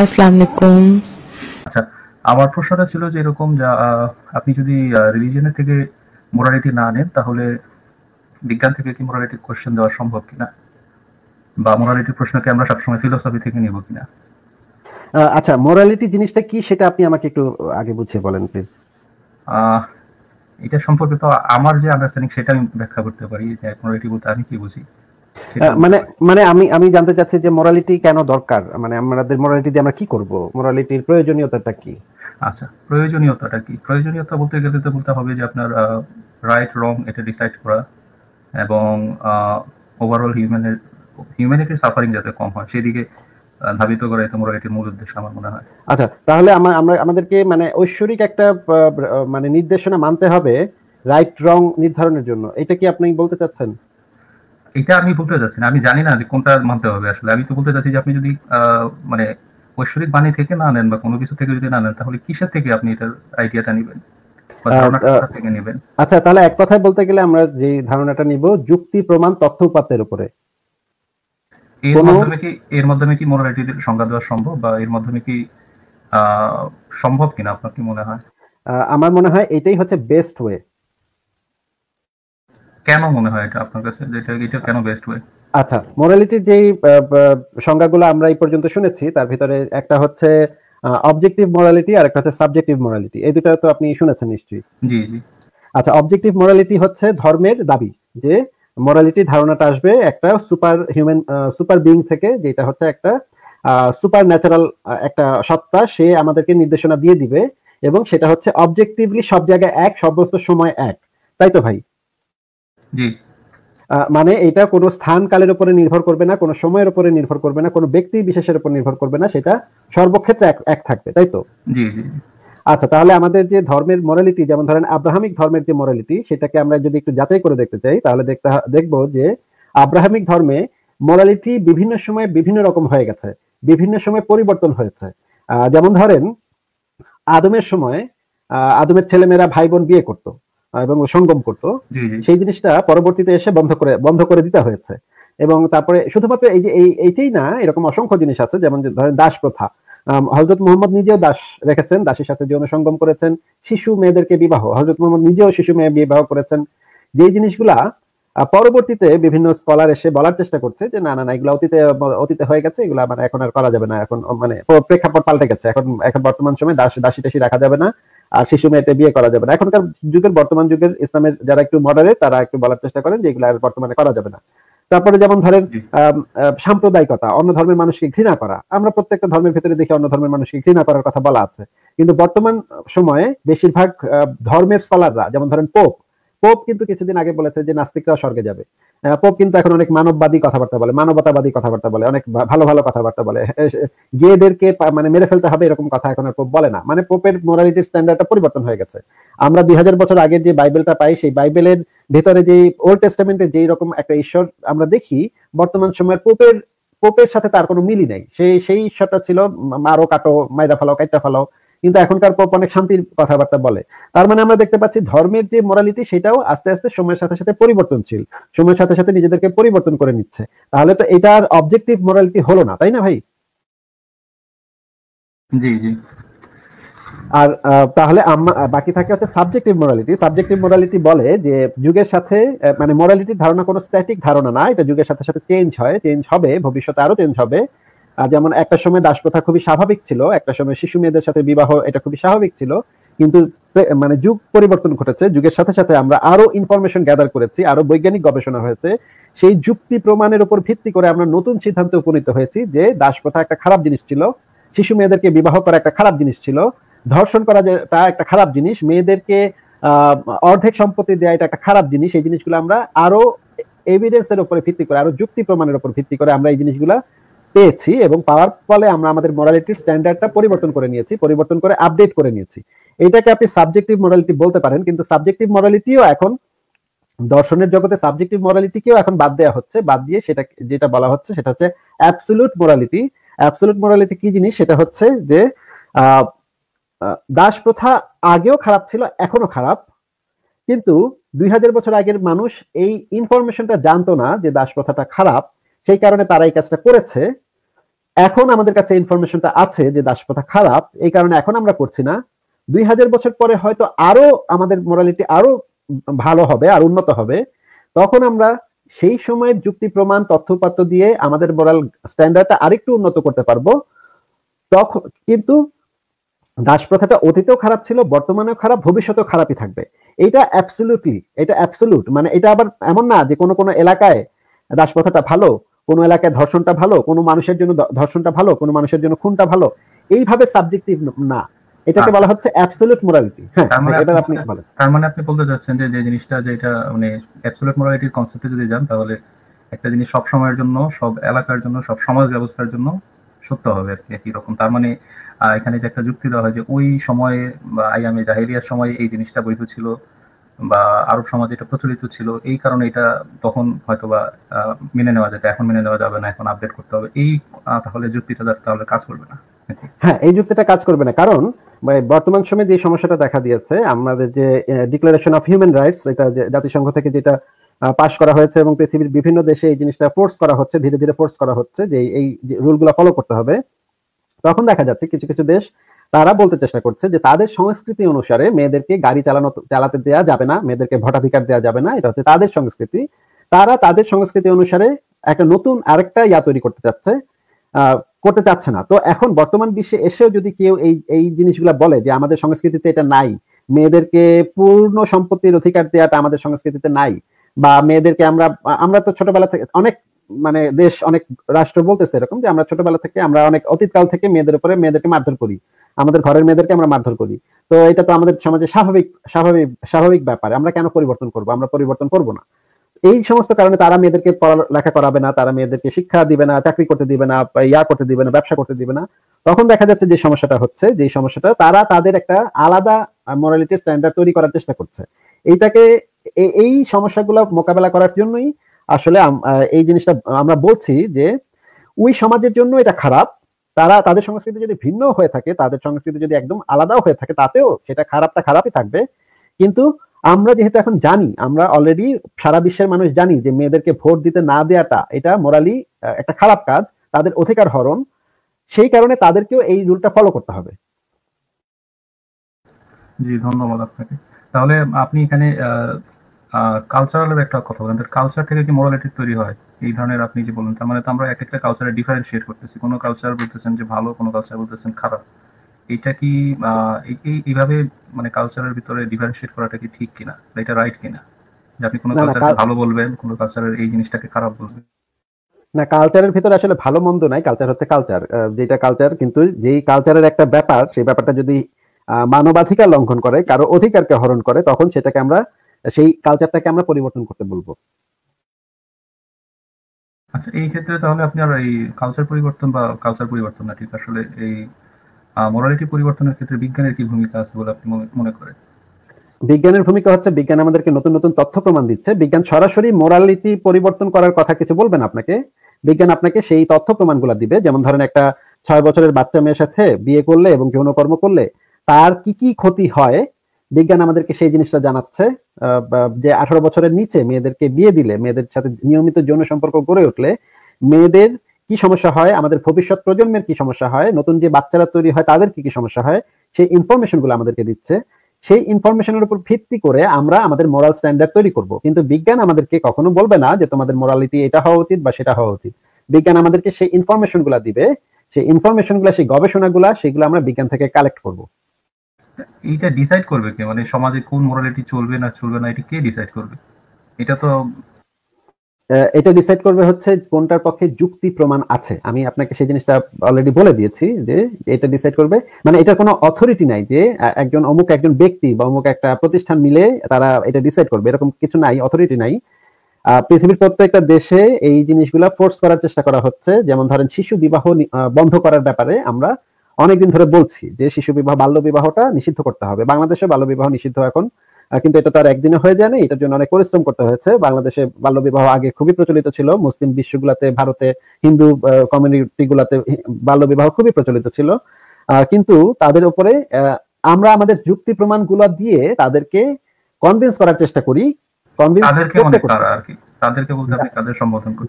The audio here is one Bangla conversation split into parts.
আচ্ছা আমার প্রশ্নটা ছিল যে এরকম যা আপনি যদি রিলিজনের থেকে মোরালিটি না নেন তাহলে বিজ্ঞান থেকে কি মোরালিটি কোশ্চেন দেওয়া সম্ভব কিনা বা মোরালিটি প্রশ্নকে আমরা সবসময় ফিলোসফি থেকে নিব কিনা আচ্ছা মোরালিটি জিনিসটা কি সেটা আপনি আমাকে একটু আগে বুঝিয়ে বলেন প্লিজ এটা সম্পর্কে তো আমার যে আন্ডারস্ট্যান্ডিং সেটা আমি ব্যাখ্যা করতে পারি যে মোরালিটি বলতে আমি কি বুঝি মানে মানে আমি আমি জানতে চাচ্ছি যে মোরালিটি কেন দরকার মানে আমাদের মোরালিটি দিয়ে আমরা কি করব মোরালিটির প্রয়োজনীয়তাটা কি আচ্ছা প্রয়োজনীয়তাটা কি প্রয়োজনীয়তা বলতে গেলে তো বলতে হবে যে আপনার রাইট রং এটা ডিসাইড করা এবং ওভারঅল হিউম্যানের হিউম্যানিটির সাফারিং যাতে কম হয় সেদিকে ধাবিত করা এটা মোরালিটির মূল উদ্দেশ্য আমার মনে হয় আচ্ছা তাহলে আমরা আমাদেরকে মানে ঐশ্বরিক একটা মানে নির্দেশনা মানতে হবে রাইট রং নির্ধারণের জন্য এটা কি আপনি বলতে চাচ্ছেন এটা আমি বলতে চাচ্ছি না আমি জানি না যে কোনটা মানতে হবে আসলে আমি তো বলতে চাচ্ছি যে আপনি যদি মানে ঐশ্বরিক বাণী থেকে না নেন বা কোনো কিছু থেকে যদি না নেন তাহলে কিসের থেকে আপনি এটার আইডিয়াটা নেবেন আচ্ছা তাহলে এক কথায় বলতে গেলে আমরা যে ধারণাটা নিব যুক্তি প্রমাণ তথ্য উপাত্তের উপরে এর মাধ্যমে কি এর মাধ্যমে কি মোরালিটির সংজ্ঞা দেওয়া সম্ভব বা এর মাধ্যমে কি সম্ভব কিনা আপনার কি মনে হয় আমার মনে হয় এটাই হচ্ছে বেস্ট ওয়ে কেন মনে হয় এটা আপনার কাছে যেটা এটা কেন বেস্ট ওয়ে আচ্ছা মোরালিটির যেই সংজ্ঞাগুলো আমরা এই পর্যন্ত শুনেছি তার ভিতরে একটা হচ্ছে অবজেক্টিভ মোরালিটি আর একটা হচ্ছে সাবজেক্টিভ মোরালিটি এই দুটো তো আপনি শুনেছেন নিশ্চয়ই জি জি আচ্ছা অবজেক্টিভ মোরালিটি হচ্ছে ধর্মের দাবি যে মোরালিটি ধারণাটা আসবে একটা সুপার হিউম্যান সুপার বিং থেকে যেটা হচ্ছে একটা সুপার ন্যাচারাল একটা সত্তা সে আমাদেরকে নির্দেশনা দিয়ে দিবে এবং সেটা হচ্ছে অবজেক্টিভলি সব জায়গায় এক সমস্ত সময় এক তাই তো ভাই মানে এটা কোনো স্থান কালের উপরে নির্ভর করবে না কোনো সময়ের উপরে নির্ভর করবে না কোনো ব্যক্তি বিশেষের উপর নির্ভর করবে না সেটা সর্বক্ষেত্রে এক থাকবে তাই তো আচ্ছা তাহলে আমাদের যে ধর্মের মরালিটি যেমন ধরেন আব্রাহামিক ধর্মের যে মরালিটি সেটাকে আমরা যদি একটু যাচাই করে দেখতে চাই তাহলে দেখতে দেখব যে আব্রাহামিক ধর্মে মরালিটি বিভিন্ন সময়ে বিভিন্ন রকম হয়ে গেছে বিভিন্ন সময় পরিবর্তন হয়েছে যেমন ধরেন আদমের সময় আদমের ছেলেমেয়েরা ভাই বোন বিয়ে করতো এবং সঙ্গম করত সেই জিনিসটা পরবর্তীতে এসে বন্ধ করে বন্ধ করে দিতে হয়েছে এবং তারপরে শুধুমাত্র এই যে এই এইটাই না এরকম অসংখ্য জিনিস আছে যেমন ধরেন দাস প্রথা হজরত মোহাম্মদ নিজেও দাস রেখেছেন দাসের সাথে যৌন সঙ্গম করেছেন শিশু মেয়েদেরকে বিবাহ হজরত মোহাম্মদ নিজেও শিশু মেয়ে বিবাহ করেছেন যে জিনিসগুলা পরবর্তীতে বিভিন্ন স্কলার এসে বলার চেষ্টা করছে যে না না না এগুলো অতীতে অতীতে হয়ে গেছে এগুলো মানে এখন আর করা যাবে না এখন মানে প্রেক্ষাপট পাল্টে গেছে এখন এখন বর্তমান সময় দাস দাসী টাসি রাখা যাবে না আর শিশু মেয়েতে বিয়ে করা যাবে না এখনকার যুগের বর্তমান যুগের ইসলামের যারা একটু মডারে তারা একটু বলার চেষ্টা করেন যেগুলো আর বর্তমানে করা যাবে না তারপরে যেমন ধরেন সাম্প্রদায়িকতা অন্য ধর্মের মানুষকে ঘৃণা করা আমরা প্রত্যেকটা ধর্মের ভেতরে দেখি অন্য ধর্মের মানুষকে ঘৃণা করার কথা বলা আছে কিন্তু বর্তমান সময়ে বেশিরভাগ ধর্মের সলাররা যেমন ধরেন পোপ পোপ কিন্তু কিছুদিন আগে বলেছে যে নাস্তিকরা স্বর্গে যাবে পোপ কিন্তু এখন অনেক মানববাদী কথাবার্তা বলে মানবতাবাদী কথাবার্তা বলে অনেক ভালো ভালো কথাবার্তা বলে গেদেরকে মানে মেরে ফেলতে হবে এরকম কথা এখন আর পোপ বলে না মানে পোপের মোরালিটির স্ট্যান্ডার্ডটা পরিবর্তন হয়ে গেছে আমরা দুই বছর আগের যে বাইবেলটা পাই সেই বাইবেলের ভেতরে যে ওল্ড টেস্টামেন্টে যেই রকম একটা ঈশ্বর আমরা দেখি বর্তমান সময়ের পোপের পোপের সাথে তার কোনো মিলই নাই সেই সেই ঈশ্বরটা ছিল মারো কাটো মাইদা ফালাও কাইটা ফালাও কিন্তু এখনকার পপ অনেক শান্তির কথাবার্তা বলে তার মানে আমরা দেখতে পাচ্ছি ধর্মের যে মোরালিটি সেটাও আস্তে আস্তে সময়ের সাথে সাথে পরিবর্তনশীল সময়ের সাথে সাথে নিজেদেরকে পরিবর্তন করে নিচ্ছে তাহলে তো এটার অবজেক্টিভ মোরালিটি হলো না তাই না ভাই জি জি আর তাহলে বাকি থাকে হচ্ছে সাবজেক্টিভ মোরালিটি সাবজেক্টিভ মোরালিটি বলে যে যুগের সাথে মানে মোরালিটির ধারণা কোনো স্ট্যাটিক ধারণা না এটা যুগের সাথে সাথে চেঞ্জ হয় চেঞ্জ হবে ভবিষ্যতে আরো চেঞ্জ হবে যেমন একটা সময় দাস প্রথা খুবই স্বাভাবিক ছিল একটা সময় শিশু মেয়েদের সাথে বিবাহ এটা খুবই স্বাভাবিক ছিল কিন্তু মানে যুগ পরিবর্তন ঘটেছে যুগের সাথে সাথে আমরা আরো ইনফরমেশন গ্যাদার করেছি আরো বৈজ্ঞানিক গবেষণা হয়েছে সেই যুক্তি প্রমাণের উপর ভিত্তি করে আমরা নতুন সিদ্ধান্তে উপনীত হয়েছি যে দাস প্রথা একটা খারাপ জিনিস ছিল শিশু মেয়েদেরকে বিবাহ করা একটা খারাপ জিনিস ছিল ধর্ষণ করা তা একটা খারাপ জিনিস মেয়েদেরকে অর্ধেক সম্পত্তি দেওয়া এটা একটা খারাপ জিনিস এই জিনিসগুলো আমরা আরো এভিডেন্সের উপরে ভিত্তি করে আরো যুক্তি প্রমাণের উপর ভিত্তি করে আমরা এই জিনিসগুলা পেয়েছি এবং পাওয়ার ফলে আমরা আমাদের মোরালিটির স্ট্যান্ডার্ডটা পরিবর্তন করে নিয়েছি পরিবর্তন করে আপডেট করে নিয়েছি এটাকে আপনি সাবজেক্টিভ মোরালিটি বলতে পারেন কিন্তু সাবজেক্টিভ মোরালিটিও এখন দর্শনের জগতে সাবজেক্টিভ মোরালিটিকেও এখন বাদ দেওয়া হচ্ছে বাদ দিয়ে সেটা যেটা বলা হচ্ছে সেটা হচ্ছে অ্যাবসুলুট মোরালিটি অ্যাবসুলুট মোরালিটি কি জিনিস সেটা হচ্ছে যে দাস প্রথা আগেও খারাপ ছিল এখনো খারাপ কিন্তু দুই হাজার বছর আগের মানুষ এই ইনফরমেশনটা জানতো না যে দাস প্রথাটা খারাপ সেই কারণে তারা এই কাজটা করেছে এখন আমাদের কাছে ইনফরমেশনটা আছে যে দাসপ্রথা খারাপ এই কারণে এখন আমরা করছি না দুই হাজার বছর পরে হয়তো আরো আমাদের মোরালিটি আরো ভালো হবে আর উন্নত হবে তখন আমরা সেই সময়ের যুক্তি প্রমাণ তথ্যপাত্র দিয়ে আমাদের মোরাল স্ট্যান্ডার্ডটা আরেকটু উন্নত করতে পারবো তখন কিন্তু দাস প্রথাটা অতীতেও খারাপ ছিল বর্তমানেও খারাপ ভবিষ্যতেও খারাপই থাকবে এটা অ্যাবসলিউটলি এটা অ্যাবসলিউট মানে এটা আবার এমন না যে কোনো কোনো এলাকায় দাস প্রথাটা ভালো কোনো এলাকায় ধর্ষণটা ভালো কোনো মানুষের জন্য ধর্ষণটা ভালো কোনো মানুষের জন্য খুনটা ভালো এইভাবে সাবজেক্টিভ না এটাকে আচ্ছা। বলা হচ্ছে অ্যাবসোলিউট মোরালিটি হ্যাঁ মানে এটা আপনি বলেন তার মানে আপনি বলতে চাচ্ছেন যে যে জিনিসটা যে এটা মানে অ্যাবসোলিউট মোরালিটির কনসেপ্টে যদি যান তাহলে একটা জিনিস সব সময়ের জন্য সব এলাকার জন্য সব সমাজ ব্যবস্থার জন্য সত্য হবে আর কি একই রকম তার মানে এখানে যে একটা যুক্তি দেওয়া হয় যে ওই সময়ে বা আইয়ামে জাহেরিয়ার সময় এই জিনিসটা বৈধ ছিল বা আরব সমাজে এটা প্রচলিত ছিল এই কারণে এটা তখন হয়তো বা মেনে নেওয়া যেত এখন মেনে নেওয়া যাবে না এখন আপডেট করতে হবে এই তাহলে যুক্তিটা তাহলে কাজ করবে না হ্যাঁ এই যুক্তিটা কাজ করবে না কারণ মানে বর্তমান সময়ে যে সমস্যাটা দেখা দিয়েছে আমাদের যে ডিক্লারেশন অফ হিউম্যান রাইটস এটা জাতিসংঘ থেকে যেটা পাশ করা হয়েছে এবং পৃথিবীর বিভিন্ন দেশে এই জিনিসটা ফোর্স করা হচ্ছে ধীরে ধীরে ফোর্স করা হচ্ছে যে এই রুলগুলো ফলো করতে হবে তখন দেখা যাচ্ছে কিছু কিছু দেশ তারা বলতে চেষ্টা করছে যে তাদের সংস্কৃতি অনুসারে মেয়েদেরকে গাড়ি চালানো চালাতে দেওয়া যাবে না মেয়েদেরকে ভোটাধিকার দেওয়া যাবে না এটা হচ্ছে তাদের সংস্কৃতি তারা তাদের সংস্কৃতি অনুসারে একটা নতুন আরেকটা ইয়া তৈরি করতে চাচ্ছে করতে চাচ্ছে না তো এখন বর্তমান বিশ্বে এসেও যদি কেউ এই এই জিনিসগুলো বলে যে আমাদের সংস্কৃতিতে এটা নাই মেয়েদেরকে পূর্ণ সম্পত্তির অধিকার দেওয়াটা আমাদের সংস্কৃতিতে নাই বা মেয়েদেরকে আমরা আমরা তো ছোটবেলা থেকে অনেক মানে দেশ অনেক রাষ্ট্র বলতেছে এরকম যে আমরা ছোটবেলা থেকে আমরা অনেক অতীতকাল থেকে মেয়েদের উপরে মেয়েদেরকে মারধর করি আমাদের ঘরের মেয়েদেরকে আমরা মারধর করি তো এটা তো আমাদের সমাজে স্বাভাবিক স্বাভাবিক স্বাভাবিক ব্যাপার আমরা কেন পরিবর্তন করব আমরা পরিবর্তন করব না এই সমস্ত কারণে তারা মেয়েদেরকে পড়ালেখা করাবে না তারা মেয়েদেরকে শিক্ষা দিবে না চাকরি করতে দিবে না ইয়া করতে দিবে না ব্যবসা করতে দিবে না তখন দেখা যাচ্ছে যে সমস্যাটা হচ্ছে যে সমস্যাটা তারা তাদের একটা আলাদা মরালিটি স্ট্যান্ডার্ড তৈরি করার চেষ্টা করছে এইটাকে এই সমস্যাগুলো মোকাবেলা করার জন্যই আসলে এই জিনিসটা আমরা বলছি যে ওই সমাজের জন্য এটা খারাপ তারা তাদের সংস্কৃতি যদি ভিন্ন হয়ে থাকে তাদের সংস্কৃতি যদি একদম আলাদাও হয়ে থাকে তাতেও সেটা খারাপটা খারাপই থাকবে কিন্তু আমরা যেহেতু এখন জানি আমরা অলরেডি সারা বিশ্বের মানুষ জানি যে মেয়েদেরকে ভোট দিতে না দেওয়াটা এটা মোরালি একটা খারাপ কাজ তাদের অধিকার হরণ সেই কারণে তাদেরকেও এই রুলটা ফলো করতে হবে জি ধন্যবাদ আপনাকে তাহলে আপনি এখানে কালচারালের একটা কথা বলেন কালচার থেকে কি মোরালিটি তৈরি হয় এই ধরনের আপনি যে বলেন তার মানে তো আমরা এক একটা কালচারে ডিফারেন্সিয়েট করতেছি কোনো কালচার বলতেছেন যে ভালো কোনো কালচার বলতেছেন খারাপ এটা কি এইভাবে মানে কালচারের ভিতরে ডিফারেন্সিয়েট করাটা কি ঠিক কিনা এটা রাইট কিনা যে আপনি কোনো কালচারকে ভালো বলবেন কোনো কালচারের এই জিনিসটাকে খারাপ বলবেন না কালচারের ভিতরে আসলে ভালো মন্দ নাই কালচার হচ্ছে কালচার যেটা কালচার কিন্তু যেই কালচারের একটা ব্যাপার সেই ব্যাপারটা যদি মানবাধিকার লঙ্ঘন করে কারো অধিকারকে হরণ করে তখন সেটাকে আমরা সেই কালচারটাকে আমরা পরিবর্তন করতে বলবো আচ্ছা এই ক্ষেত্রে তাহলে আপনি আর এই কালচার পরিবর্তন বা কালচার পরিবর্তন না ঠিক আসলে এই মোরালিটি পরিবর্তনের ক্ষেত্রে বিজ্ঞানের কি ভূমিকা আছে বলে আপনি মনে করেন বিজ্ঞানের ভূমিকা হচ্ছে বিজ্ঞান আমাদেরকে নতুন নতুন তথ্য প্রমাণ দিচ্ছে বিজ্ঞান সরাসরি মোরালিটি পরিবর্তন করার কথা কিছু বলবেন আপনাকে বিজ্ঞান আপনাকে সেই তথ্য প্রমাণগুলো দিবে যেমন ধরেন একটা ছয় বছরের বাচ্চা মেয়ের সাথে বিয়ে করলে এবং যৌনকর্ম করলে তার কি কি ক্ষতি হয় বিজ্ঞান আমাদেরকে সেই জিনিসটা জানাচ্ছে যে আঠারো বছরের নিচে মেয়েদেরকে বিয়ে দিলে মেয়েদের সাথে নিয়মিত যৌন সম্পর্ক গড়ে উঠলে মেয়েদের কি সমস্যা হয় আমাদের ভবিষ্যৎ প্রজন্মের কি সমস্যা হয় নতুন যে বাচ্চারা তৈরি হয় তাদের কি কি সমস্যা হয় সেই ইনফরমেশন গুলো আমাদেরকে দিচ্ছে সেই ইনফরমেশনের উপর ভিত্তি করে আমরা আমাদের মোরাল স্ট্যান্ডার্ড তৈরি করব কিন্তু বিজ্ঞান আমাদেরকে কখনো বলবে না যে তোমাদের মোরালিটি এটা হওয়া উচিত বা সেটা হওয়া উচিত বিজ্ঞান আমাদেরকে সেই ইনফরমেশন গুলা দিবে সেই ইনফরমেশন গুলা সেই গবেষণা গুলা সেগুলো আমরা বিজ্ঞান থেকে কালেক্ট করবো এইটা ডিসাইড করবে কে মানে সমাজে কোন মোরালিটি চলবে না চলবে না এটা কে ডিসাইড করবে এটা তো এটা ডিসাইড করবে হচ্ছে কোনটার পক্ষে যুক্তি প্রমাণ আছে আমি আপনাকে সেই জিনিসটা অলরেডি বলে দিয়েছি যে এটা ডিসাইড করবে মানে এটার কোনো অথরিটি নাই যে একজন অমুক একজন ব্যক্তি বা অমুক একটা প্রতিষ্ঠান মিলে তারা এটা ডিসাইড করবে এরকম কিছু নাই অথরিটি নাই পৃথিবীর প্রত্যেকটা দেশে এই জিনিসগুলা ফোর্স করার চেষ্টা করা হচ্ছে যেমন ধরেন শিশু বিবাহ বন্ধ করার ব্যাপারে আমরা অনেকদিন ধরে বলছি যে শিশু বিবাহ বাল্য বিবাহটা নিষিদ্ধ করতে হবে বাংলাদেশে বাল্য বিবাহ নিষিদ্ধ এখন কিন্তু এটা তার একদিনে হয়ে যায়নি এটার জন্য অনেক পরিশ্রম করতে হয়েছে বাংলাদেশে বাল্য বিবাহ আগে খুবই প্রচলিত ছিল মুসলিম বিশ্বগুলাতে ভারতে হিন্দু কমিউনিটি গুলাতে বাল্য বিবাহ খুবই প্রচলিত ছিল কিন্তু তাদের উপরে আমরা আমাদের যুক্তি প্রমাণ গুলো দিয়ে তাদেরকে কনভিন্স করার চেষ্টা করি মানে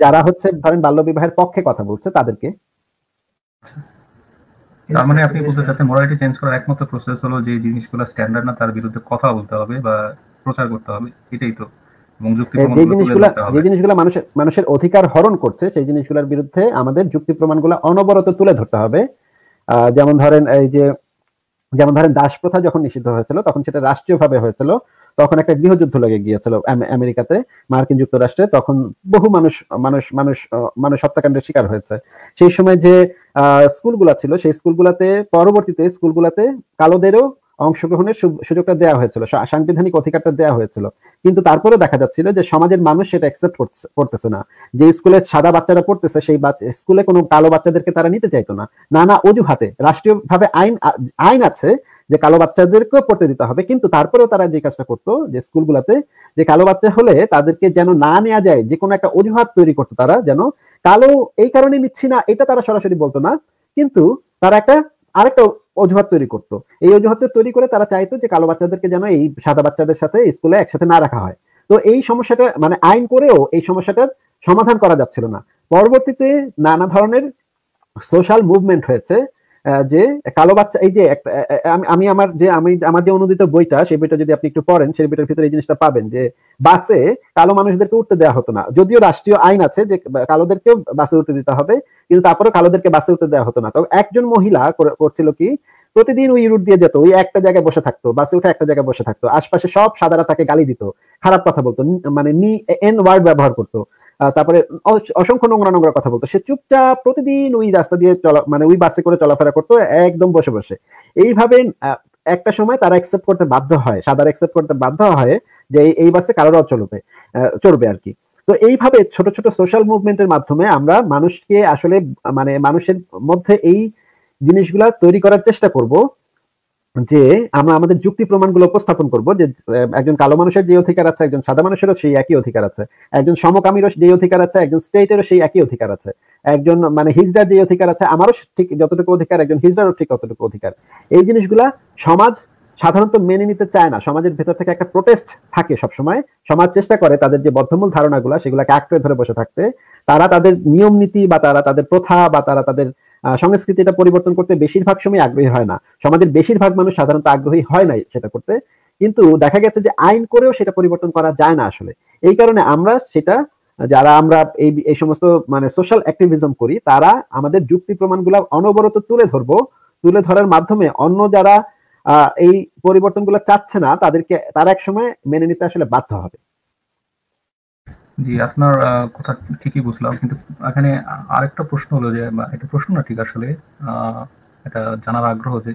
যারা হচ্ছে ধরেন বাল্য বিবাহের পক্ষে কথা বলছে তাদেরকে আচ্ছা। তার মানে আপনি বলতে চাচ্ছেন মোরালিটি চেঞ্জ করার একমাত্র প্রসেস হলো যে জিনিসগুলো স্ট্যান্ডার্ড না তার বিরুদ্ধে কথা বলতে হবে বা প্রচার করতে হবে এটাই তো যে জিনিসগুলো যে জিনিসগুলো মানুষের মানুষের অধিকার হরণ করছে সেই জিনিসগুলোর বিরুদ্ধে আমাদের যুক্তি প্রমাণগুলো অনবরত তুলে ধরতে হবে যেমন ধরেন এই যে যেমন ধরেন দাস প্রথা যখন নিষিদ্ধ হয়েছিল তখন সেটা রাষ্ট্রীয়ভাবে হয়েছিল তখন একটা গৃহযুদ্ধ লেগে গিয়েছিল আমেরিকাতে মার্কিন যুক্তরাষ্ট্রে তখন বহু মানুষ মানুষ মানুষ মানুষ হত্যাকাণ্ডের শিকার হয়েছে সেই সময় যে স্কুলগুলা ছিল সেই স্কুলগুলাতে পরবর্তীতে স্কুলগুলাতে কালোদেরও অংশগ্রহণের সুযোগটা দেওয়া হয়েছিল সাংবিধানিক অধিকারটা দেওয়া হয়েছিল কিন্তু তারপরে দেখা যাচ্ছিল যে সমাজের মানুষ সেটা অ্যাকসেপ্ট করতেছে না যে স্কুলে সাদা বাচ্চারা পড়তেছে সেই স্কুলে কোনো কালো বাচ্চাদেরকে তারা নিতে চাইতো না নানা অজুহাতে রাষ্ট্রীয়ভাবে আইন আইন আছে যে কালো বাচ্চাদেরকেও পড়তে দিতে হবে কিন্তু তারপরেও তারা যে কাজটা করতো যে স্কুলগুলোতে যে কালো বাচ্চা হলে তাদেরকে যেন না নেওয়া যায় যে কোনো একটা অজুহাত তৈরি করতো তারা যেন কালো এই কারণে নিচ্ছি না এটা তারা সরাসরি বলতো না কিন্তু তারা একটা আরেকটা অজুহাত তৈরি করতো এই অজুহাত তৈরি করে তারা চাইতো যে কালো বাচ্চাদেরকে যেন এই সাদা বাচ্চাদের সাথে স্কুলে একসাথে না রাখা হয় তো এই সমস্যাটা মানে আইন করেও এই সমস্যাটার সমাধান করা যাচ্ছিল না পরবর্তীতে নানা ধরনের সোশ্যাল মুভমেন্ট হয়েছে যে কালো বাচ্চা এই যে আমি আমার যে আমি আমার যে অনুদিত বইটা সেই বইটা যদি আপনি একটু পড়েন সেই বইটার ভিতরে এই জিনিসটা পাবেন যে বাসে কালো মানুষদেরকে উঠতে দেওয়া হতো না যদিও রাষ্ট্রীয় আইন আছে যে কালোদেরকেও বাসে উঠতে দিতে হবে কিন্তু তারপরে কালোদেরকে বাসে উঠতে দেওয়া হতো না তো একজন মহিলা করছিল কি প্রতিদিন ওই রুট দিয়ে যেত ওই একটা জায়গায় বসে থাকতো বাসে উঠে একটা জায়গায় বসে থাকতো আশপাশে সব সাদারা তাকে গালি দিত খারাপ কথা বলতো মানে নি এন ওয়ার্ড ব্যবহার করতো তারপরে অসংখ্য নোংরা নোংরা কথা বলতো সে চুপচাপ প্রতিদিন ওই রাস্তা দিয়ে চলা মানে ওই বাসে করে চলাফেরা করতো একদম বসে বসে এইভাবে একটা সময় তারা অ্যাকসেপ্ট করতে বাধ্য হয় সাদার অ্যাকসেপ্ট করতে বাধ্য হয় যে এই বাসে কারোর চলবে চলবে আর কি তো এইভাবে ছোট ছোট সোশ্যাল মুভমেন্টের মাধ্যমে আমরা মানুষকে আসলে মানে মানুষের মধ্যে এই জিনিসগুলা তৈরি করার চেষ্টা করব যে আমরা আমাদের যুক্তি প্রমাণগুলো উপস্থাপন করব যে একজন কালো মানুষের যে অধিকার আছে একজন সাদা মানুষেরও সেই একই অধিকার আছে একজন সমকামীরও যে অধিকার আছে একজন স্টেটেরও সেই একই অধিকার আছে একজন মানে হিজড়ার যে অধিকার আছে আমারও ঠিক যতটুকু অধিকার একজন হিজড়ারও ঠিক ততটুকু অধিকার এই জিনিসগুলা সমাজ সাধারণত মেনে নিতে চায় না সমাজের ভেতর থেকে একটা প্রোটেস্ট থাকে সবসময় সমাজ চেষ্টা করে তাদের যে বদ্ধমূল ধারণাগুলো সেগুলোকে আঁকড়ে ধরে বসে থাকতে তারা তাদের নিয়ম নীতি বা তারা তাদের প্রথা বা তারা তাদের সংস্কৃতি এটা পরিবর্তন করতে বেশিরভাগ সময় আগ্রহী হয় না সমাজের বেশিরভাগ মানুষ সাধারণত আগ্রহী হয় না সেটা করতে কিন্তু দেখা গেছে যে আইন করেও সেটা পরিবর্তন করা যায় না আসলে এই কারণে আমরা সেটা যারা আমরা এই এই সমস্ত মানে সোশ্যাল অ্যাক্টিভিজম করি তারা আমাদের যুক্তি প্রমাণগুলো অনবরত তুলে ধরবো তুলে ধরার মাধ্যমে অন্য যারা এই পরিবর্তনগুলো চাচ্ছে না তাদেরকে তারা এক সময় মেনে নিতে আসলে বাধ্য হবে জি আপনার কথা ঠিকই বুঝলাম কিন্তু এখানে আরেকটা প্রশ্ন হলো যে এটা প্রশ্ন না ঠিক আসলে এটা জানার আগ্রহ যে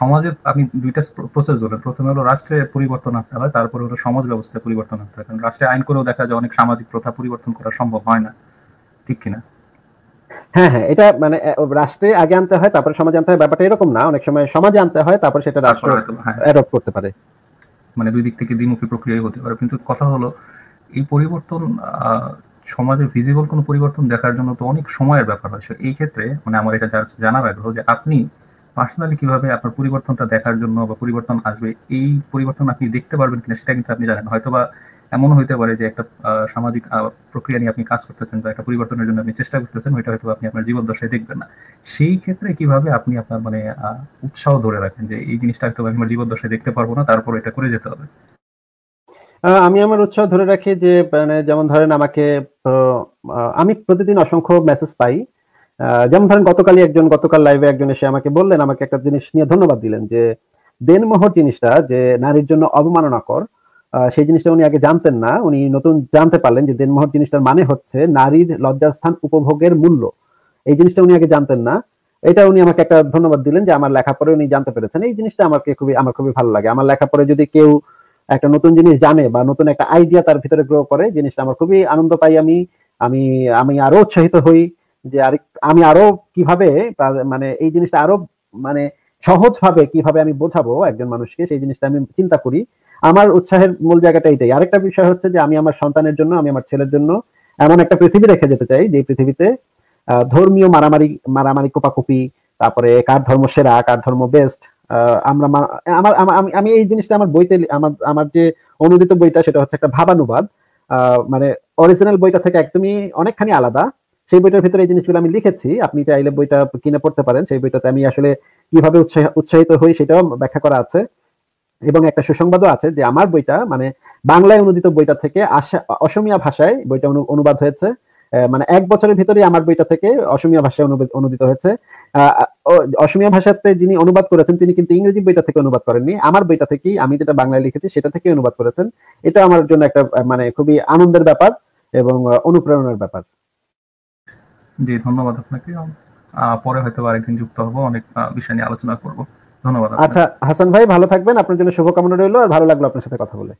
সমাজের আপনি দুইটা প্রসেস বলেন প্রথমে হলো রাষ্ট্রে পরিবর্তন আনতে হয় তারপরে হলো সমাজ ব্যবস্থায় পরিবর্তন আনতে হয় কারণ রাষ্ট্রে আইন করেও দেখা যায় অনেক সামাজিক প্রথা পরিবর্তন করা সম্ভব হয় না ঠিক কিনা হ্যাঁ হ্যাঁ এটা মানে রাষ্ট্রে আগে আনতে হয় তারপরে সমাজে আনতে হয় ব্যাপারটা এরকম না অনেক সময় সমাজে আনতে হয় তারপরে সেটা রাষ্ট্র হ্যাঁ। করতে পারে মানে দুই দিক থেকে দ্বিমুখী প্রক্রিয়া হতে পারে কিন্তু কথা হলো এই পরিবর্তন সমাজে ভিজিবল কোনো পরিবর্তন দেখার জন্য তো অনেক সময়ের ব্যাপার হয় এই ক্ষেত্রে মানে আমার এটা জানার আগ্রহ যে আপনি পার্সোনালি কিভাবে আপনার পরিবর্তনটা দেখার জন্য বা পরিবর্তন আসবে এই পরিবর্তন আপনি দেখতে পারবেন কিনা সেটা কিন্তু আপনি জানেন হয়তো বা এমন হইতে পারে যে একটা সামাজিক প্রক্রিয়া নিয়ে আপনি কাজ করতেছেন বা একটা পরিবর্তনের জন্য আপনি চেষ্টা করতেছেন ওইটা হয়তো আপনি আপনার জীবন দশায় দেখবেন না সেই ক্ষেত্রে কিভাবে আপনি আপনার মানে উৎসাহ ধরে রাখেন যে এই জিনিসটা হয়তো আমি আমার জীবন দশায় দেখতে পারবো না তারপর এটা করে যেতে হবে আমি আমার উৎসাহ ধরে রাখি যে মানে যেমন ধরেন আমাকে আমি প্রতিদিন অসংখ্য মেসেজ পাই যেমন ধরেন গতকালই একজন গতকাল লাইভে একজন এসে আমাকে বললেন আমাকে একটা জিনিস নিয়ে ধন্যবাদ দিলেন যে দেনমোহর জিনিসটা যে নারীর জন্য অবমাননাকর সেই জিনিসটা উনি আগে জানতেন না উনি নতুন জানতে পারলেন যে দেনমোহর জিনিসটার মানে হচ্ছে নারীর লজ্জাস্থান উপভোগের মূল্য এই জিনিসটা উনি আগে জানতেন না এটা উনি আমাকে একটা ধন্যবাদ দিলেন যে আমার লেখা পরে উনি জানতে পেরেছেন এই জিনিসটা আমাকে খুবই আমার খুবই ভালো লাগে আমার লেখা পরে যদি কেউ একটা নতুন জিনিস জানে বা নতুন একটা আইডিয়া তার ভিতরে গ্রো করে জিনিসটা আমার খুবই আনন্দ পাই আমি আমি আমি আরো উৎসাহিত হই যে আর আমি আরো কিভাবে মানে এই জিনিসটা আরো মানে সহজভাবে কিভাবে আমি বোঝাবো একজন মানুষকে সেই জিনিসটা আমি চিন্তা করি আমার উৎসাহের মূল জায়গাটা এটাই আরেকটা বিষয় হচ্ছে যে আমি আমার সন্তানের জন্য আমি আমার ছেলের জন্য এমন একটা পৃথিবী রেখে যেতে চাই যে পৃথিবীতে ধর্মীয় মারামারি মারামারি কোপাকুপি তারপরে কার ধর্ম সেরা কার ধর্ম বেস্ট আমরা আমার আমি এই জিনিসটা আমার বইতে আমার আমার যে অনুদিত বইটা সেটা হচ্ছে একটা ভাবানুবাদ মানে অরিজিনাল বইটা থেকে একদমই অনেকখানি আলাদা সেই বইটার ভিতরে এই জিনিসগুলো আমি লিখেছি আপনি চাইলে বইটা কিনে পড়তে পারেন সেই বইটাতে আমি আসলে কিভাবে উৎসাহিত হই সেটাও ব্যাখ্যা করা আছে এবং একটা সুসংবাদও আছে যে আমার বইটা মানে বাংলায় অনুদিত বইটা থেকে আসা অসমীয়া ভাষায় বইটা অনুবাদ হয়েছে মানে এক বছরের ভিতরে আমার বইটা থেকে অসমীয়া ভাষায় অনুদিত হয়েছে অসমীয়া ভাষাতে যিনি অনুবাদ করেছেন তিনি কিন্তু ইংরেজি বইটা থেকে অনুবাদ করেননি আমার বইটা থেকেই আমি যেটা বাংলায় লিখেছি সেটা থেকে অনুবাদ করেছেন এটা আমার জন্য একটা মানে খুবই আনন্দের ব্যাপার এবং অনুপ্রেরণার ব্যাপার জি ধন্যবাদ আপনাকে পরে হয়তো আরেকদিন যুক্ত হব অনেক বিষয় নিয়ে আলোচনা করব ধন্যবাদ আচ্ছা হাসান ভাই ভালো থাকবেন আপনার জন্য শুভকামনা রইল আর ভালো লাগলো আপনার সাথে কথা বলে